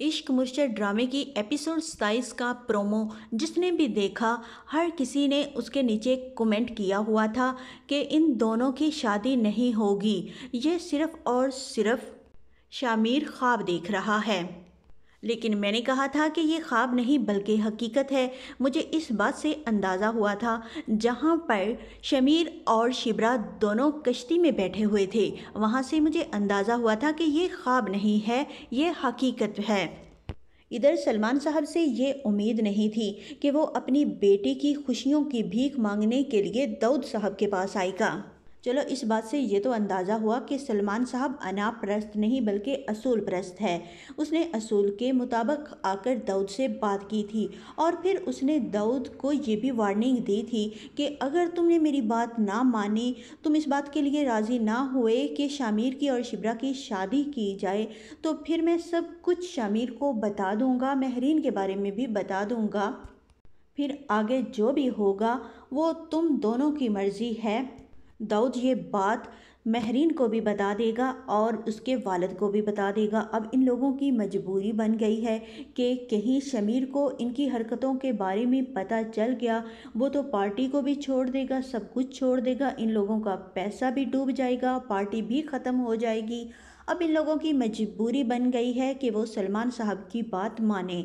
इश्क मुर्शद ड्रामे की एपिसोड सताइस का प्रोमो जिसने भी देखा हर किसी ने उसके नीचे कमेंट किया हुआ था कि इन दोनों की शादी नहीं होगी ये सिर्फ़ और सिर्फ शामिर ख्वाब देख रहा है लेकिन मैंने कहा था कि ये ख्वाब नहीं बल्कि हकीकत है मुझे इस बात से अंदाज़ा हुआ था जहाँ पर शमीर और शिबरा दोनों कश्ती में बैठे हुए थे वहाँ से मुझे अंदाज़ा हुआ था कि ये ख्वाब नहीं है ये हकीकत है इधर सलमान साहब से ये उम्मीद नहीं थी कि वो अपनी बेटी की खुशियों की भीख मांगने के लिए दाऊद साहब के पास आएगा चलो इस बात से ये तो अंदाज़ा हुआ कि सलमान साहब अनाप प्रस्त नहीं बल्कि असूल प्रस्त है उसने असूल के मुताबिक आकर दाऊद से बात की थी और फिर उसने दाऊद को ये भी वार्निंग दी थी कि अगर तुमने मेरी बात ना मानी तुम इस बात के लिए राज़ी ना हुए कि शामिर की और शिबरा की शादी की जाए तो फिर मैं सब कुछ शामिर को बता दूँगा महरीन के बारे में भी बता दूँगा फिर आगे जो भी होगा वो तुम दोनों की मर्ज़ी है दाऊद ये बात महरीन को भी बता देगा और उसके वालद को भी बता देगा अब इन लोगों की मजबूरी बन गई है कि कहीं शमीर को इनकी हरकतों के बारे में पता चल गया वो तो पार्टी को भी छोड़ देगा सब कुछ छोड़ देगा इन लोगों का पैसा भी डूब जाएगा पार्टी भी ख़त्म हो जाएगी अब इन लोगों की मजबूरी बन गई है कि वो सलमान साहब की बात माने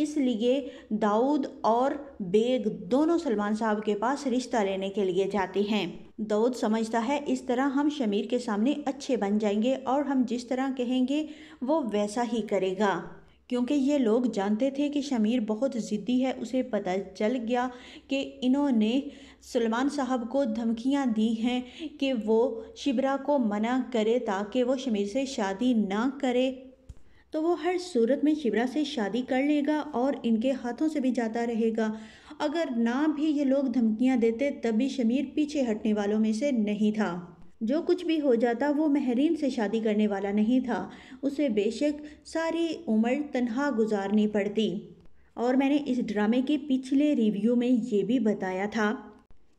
इसलिए दाऊद और बेग दोनों सलमान साहब के पास रिश्ता लेने के लिए जाते हैं दाऊद समझता है इस तरह हम शमीर के सामने अच्छे बन जाएंगे और हम जिस तरह कहेंगे वो वैसा ही करेगा क्योंकि ये लोग जानते थे कि शमीर बहुत ज़िद्दी है उसे पता चल गया कि इन्होंने सलमान साहब को धमकियां दी हैं कि वो शिबरा को मना करे ताकि वो शमीर से शादी ना करे तो वो हर सूरत में शिवरा से शादी कर लेगा और इनके हाथों से भी जाता रहेगा अगर ना भी ये लोग धमकियां देते तब भी शमीर पीछे हटने वालों में से नहीं था जो कुछ भी हो जाता वो महरीन से शादी करने वाला नहीं था उसे बेशक सारी उम्र तनहा गुजारनी पड़ती और मैंने इस ड्रामे के पिछले रिव्यू में ये भी बताया था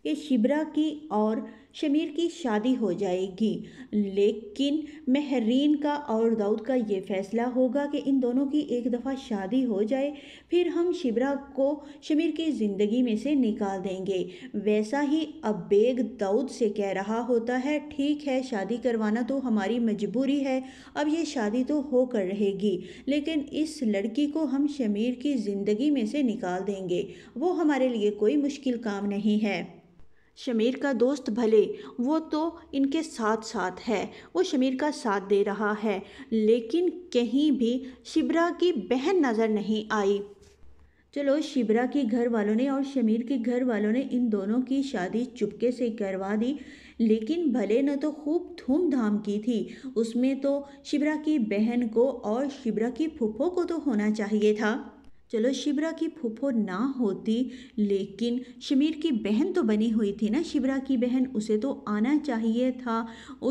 कि शिबरा की और शमीर की शादी हो जाएगी लेकिन महरीन का और दाऊद का ये फैसला होगा कि इन दोनों की एक दफ़ा शादी हो जाए फिर हम शिबरा को शमीर की ज़िंदगी में से निकाल देंगे वैसा ही अब बेग दाऊद से कह रहा होता है ठीक है शादी करवाना तो हमारी मजबूरी है अब ये शादी तो होकर रहेगी लेकिन इस लड़की को हम शमीर की ज़िंदगी में से निकाल देंगे वो हमारे लिए कोई मुश्किल काम नहीं है शमीर का दोस्त भले वो तो इनके साथ साथ है वो शमीर का साथ दे रहा है लेकिन कहीं भी शिबरा की बहन नज़र नहीं आई चलो शिबरा के घर वालों ने और शमीर के घर वालों ने इन दोनों की शादी चुपके से करवा दी लेकिन भले न तो खूब धूमधाम की थी उसमें तो शिबरा की बहन को और शिबरा की फूफो को तो होना चाहिए था चलो शिबरा की फूफो ना होती लेकिन शमीर की बहन तो बनी हुई थी ना शिबरा की बहन उसे तो आना चाहिए था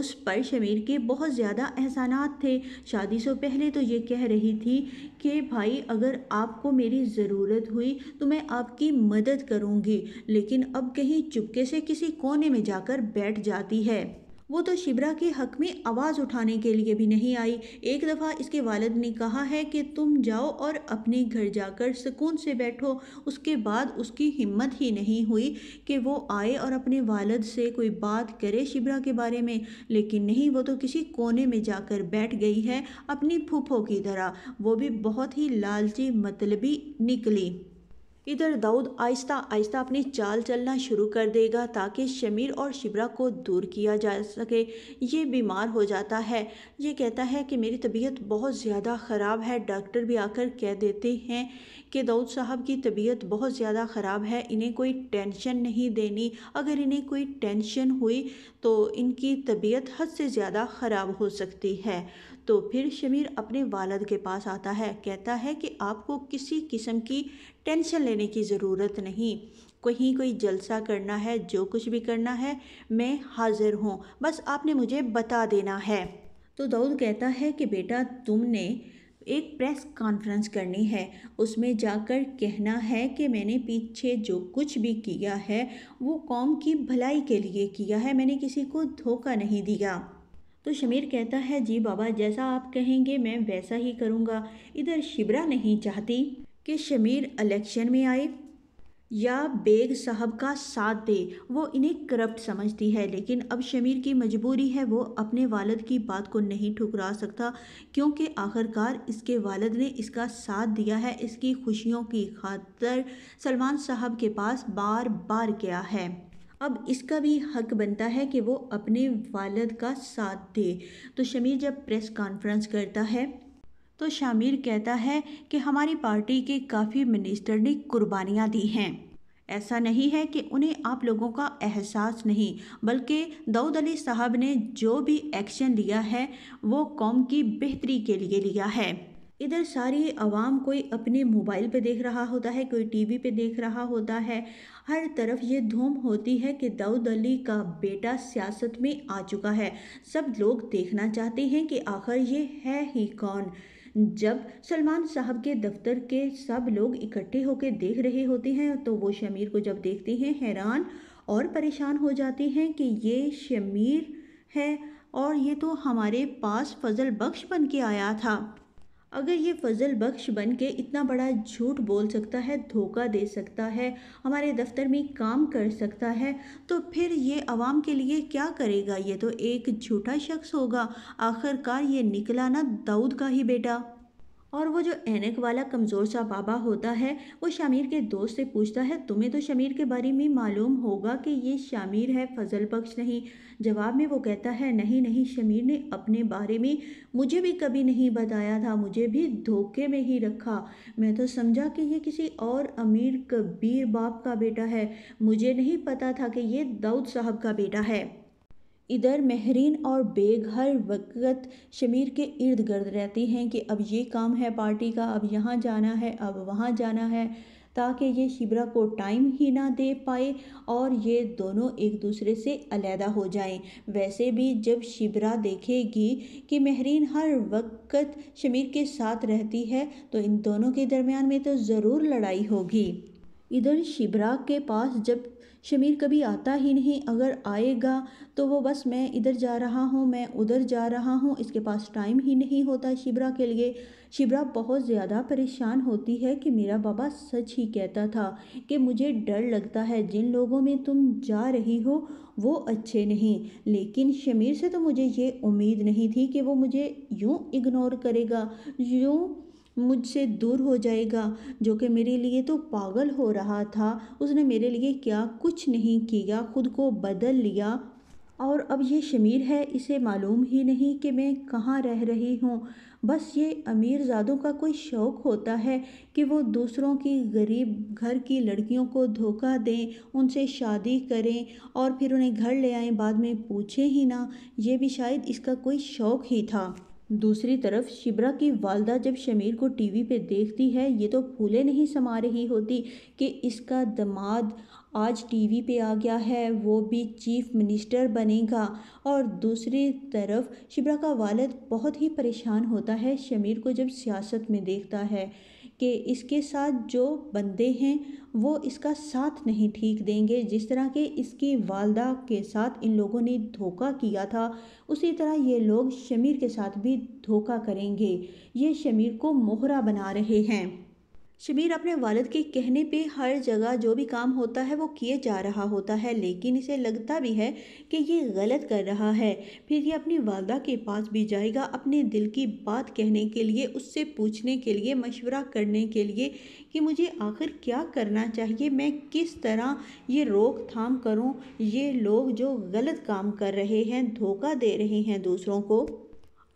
उस पर शमीर के बहुत ज़्यादा एहसानात थे शादी से पहले तो ये कह रही थी कि भाई अगर आपको मेरी ज़रूरत हुई तो मैं आपकी मदद करूँगी लेकिन अब कहीं चुपके से किसी कोने में जाकर बैठ जाती है वो तो शिबरा के हक में आवाज़ उठाने के लिए भी नहीं आई एक दफ़ा इसके वालद ने कहा है कि तुम जाओ और अपने घर जाकर सुकून से बैठो उसके बाद उसकी हिम्मत ही नहीं हुई कि वो आए और अपने वालद से कोई बात करे शिबरा के बारे में लेकिन नहीं वो तो किसी कोने में जाकर बैठ गई है अपनी फूफों की तरह वो भी बहुत ही लालची मतलबी निकली इधर दाऊद आहिस्ता आहिस्ता अपनी चाल चलना शुरू कर देगा ताकि शमीर और शिबरा को दूर किया जा सके ये बीमार हो जाता है ये कहता है कि मेरी तबीयत बहुत ज़्यादा ख़राब है डॉक्टर भी आकर कह देते हैं कि दाऊद साहब की तबीयत बहुत ज़्यादा ख़राब है इन्हें कोई टेंशन नहीं देनी अगर इन्हें कोई टेंशन हुई तो इनकी तबीयत हद से ज़्यादा ख़राब हो सकती है तो फिर शमीर अपने वालद के पास आता है कहता है कि आपको किसी किस्म की टेंशन लेने की ज़रूरत नहीं कहीं कोई जलसा करना है जो कुछ भी करना है मैं हाज़िर हूँ बस आपने मुझे बता देना है तो दाऊद कहता है कि बेटा तुमने एक प्रेस कॉन्फ्रेंस करनी है उसमें जाकर कहना है कि मैंने पीछे जो कुछ भी किया है वो कौम की भलाई के लिए किया है मैंने किसी को धोखा नहीं दिया तो शमीर कहता है जी बाबा जैसा आप कहेंगे मैं वैसा ही करूँगा इधर शिबरा नहीं चाहती कि शमीर इलेक्शन में आए या बेग साहब का साथ दे वो इन्हें करप्ट समझती है लेकिन अब शमीर की मजबूरी है वो अपने वालद की बात को नहीं ठुकरा सकता क्योंकि आखिरकार इसके वालद ने इसका साथ दिया है इसकी खुशियों की खातर सलमान साहब के पास बार बार गया है अब इसका भी हक बनता है कि वो अपने वालद का साथ दे तो शमीर जब प्रेस कॉन्फ्रेंस करता है तो शामिर कहता है कि हमारी पार्टी के काफ़ी मिनिस्टर ने कुर्बानियाँ दी हैं ऐसा नहीं है कि उन्हें आप लोगों का एहसास नहीं बल्कि दाऊद अली साहब ने जो भी एक्शन लिया है वो कौम की बेहतरी के लिए लिया है इधर सारी आवाम कोई अपने मोबाइल पे देख रहा होता है कोई टीवी पे देख रहा होता है हर तरफ ये धूम होती है कि दाऊद अली का बेटा सियासत में आ चुका है सब लोग देखना चाहते हैं कि आखिर ये है ही कौन जब सलमान साहब के दफ्तर के सब लोग इकट्ठे होकर देख रहे होते हैं तो वो शमीर को जब देखते हैं हैरान और परेशान हो जाते हैं कि ये शमीर है और ये तो हमारे पास फजल बख्श बन के आया था अगर ये फजल बख्श बन के इतना बड़ा झूठ बोल सकता है धोखा दे सकता है हमारे दफ्तर में काम कर सकता है तो फिर ये आवाम के लिए क्या करेगा ये तो एक झूठा शख्स होगा आखिरकार ये निकला ना दाऊद का ही बेटा और वो जो एनक वाला कमज़ोर सा बाबा होता है वो शामिर के दोस्त से पूछता है तुम्हें तो शमीर के बारे में मालूम होगा कि ये शामिर है फजल बख्श नहीं जवाब में वो कहता है नहीं नहीं शमीर ने अपने बारे में मुझे भी कभी नहीं बताया था मुझे भी धोखे में ही रखा मैं तो समझा कि ये किसी और अमीर कबीर बाप का बेटा है मुझे नहीं पता था कि ये दाऊद साहब का बेटा है इधर महरीन और बेग हर वक्त शमीर के इर्द गिर्द रहती हैं कि अब ये काम है पार्टी का अब यहाँ जाना है अब वहाँ जाना है ताकि ये शिबरा को टाइम ही ना दे पाए और ये दोनों एक दूसरे से अलहदा हो जाएं। वैसे भी जब शिबरा देखेगी कि महरीन हर वक्त शमीर के साथ रहती है तो इन दोनों के दरमियान में तो ज़रूर लड़ाई होगी इधर शिबरा के पास जब शमीर कभी आता ही नहीं अगर आएगा तो वो बस मैं इधर जा रहा हूँ मैं उधर जा रहा हूँ इसके पास टाइम ही नहीं होता शिबरा के लिए शिबरा बहुत ज़्यादा परेशान होती है कि मेरा बाबा सच ही कहता था कि मुझे डर लगता है जिन लोगों में तुम जा रही हो वो अच्छे नहीं लेकिन शमीर से तो मुझे ये उम्मीद नहीं थी कि वो मुझे यूँ इग्नोर करेगा यूँ मुझसे दूर हो जाएगा जो कि मेरे लिए तो पागल हो रहा था उसने मेरे लिए क्या कुछ नहीं किया खुद को बदल लिया और अब ये शमीर है इसे मालूम ही नहीं कि मैं कहाँ रह रही हूँ बस ये अमीर ज़ादों का कोई शौक़ होता है कि वो दूसरों की गरीब घर की लड़कियों को धोखा दें उनसे शादी करें और फिर उन्हें घर ले आएं बाद में पूछें ही ना ये भी शायद इसका कोई शौक़ ही था दूसरी तरफ शिब्रा की वालदा जब शमीर को टीवी पे देखती है ये तो फूले नहीं समा रही होती कि इसका दमाद आज टीवी पे आ गया है वो भी चीफ मिनिस्टर बनेगा और दूसरी तरफ शिब्रा का वालद बहुत ही परेशान होता है शमीर को जब सियासत में देखता है कि इसके साथ जो बंदे हैं वो इसका साथ नहीं ठीक देंगे जिस तरह के इसकी वालदा के साथ इन लोगों ने धोखा किया था उसी तरह ये लोग शमीर के साथ भी धोखा करेंगे ये शमीर को मोहरा बना रहे हैं शमीर अपने वालद के कहने पे हर जगह जो भी काम होता है वो किए जा रहा होता है लेकिन इसे लगता भी है कि ये गलत कर रहा है फिर ये अपनी वालदा के पास भी जाएगा अपने दिल की बात कहने के लिए उससे पूछने के लिए मशवरा करने के लिए कि मुझे आखिर क्या करना चाहिए मैं किस तरह ये रोक थाम करूँ ये लोग जो गलत काम कर रहे हैं धोखा दे रहे हैं दूसरों को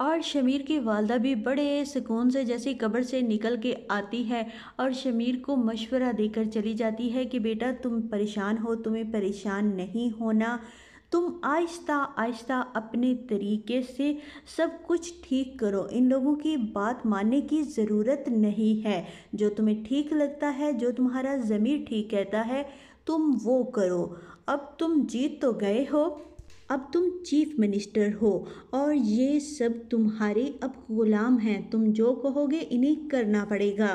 और शमीर की वालदा भी बड़े सुकून से जैसे कब्र से निकल के आती है और शमीर को मशवरा देकर चली जाती है कि बेटा तुम परेशान हो तुम्हें परेशान नहीं होना तुम आहिस्ता आहिस्ता अपने तरीके से सब कुछ ठीक करो इन लोगों की बात मानने की ज़रूरत नहीं है जो तुम्हें ठीक लगता है जो तुम्हारा ज़मीर ठीक कहता है तुम वो करो अब तुम जीत तो गए हो अब तुम चीफ मिनिस्टर हो और ये सब तुम्हारे अब गुलाम हैं तुम जो कहोगे इन्हें करना पड़ेगा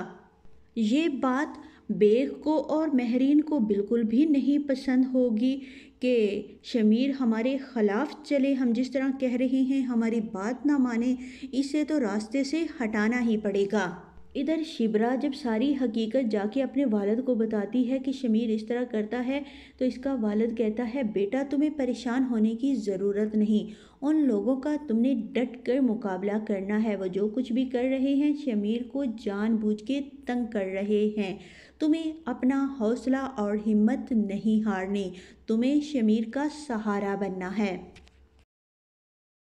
ये बात बेग को और महरीन को बिल्कुल भी नहीं पसंद होगी कि शमीर हमारे ख़िलाफ़ चले हम जिस तरह कह रहे हैं हमारी बात ना माने इसे तो रास्ते से हटाना ही पड़ेगा इधर शिबरा जब सारी हकीकत जाके अपने वालद को बताती है कि शमीर इस तरह करता है तो इसका वालद कहता है बेटा तुम्हें परेशान होने की ज़रूरत नहीं उन लोगों का तुमने डट कर मुकाबला करना है वह जो कुछ भी कर रहे हैं शमीर को जानबूझ के तंग कर रहे हैं तुम्हें अपना हौसला और हिम्मत नहीं हारनी तुम्हें शमीर का सहारा बनना है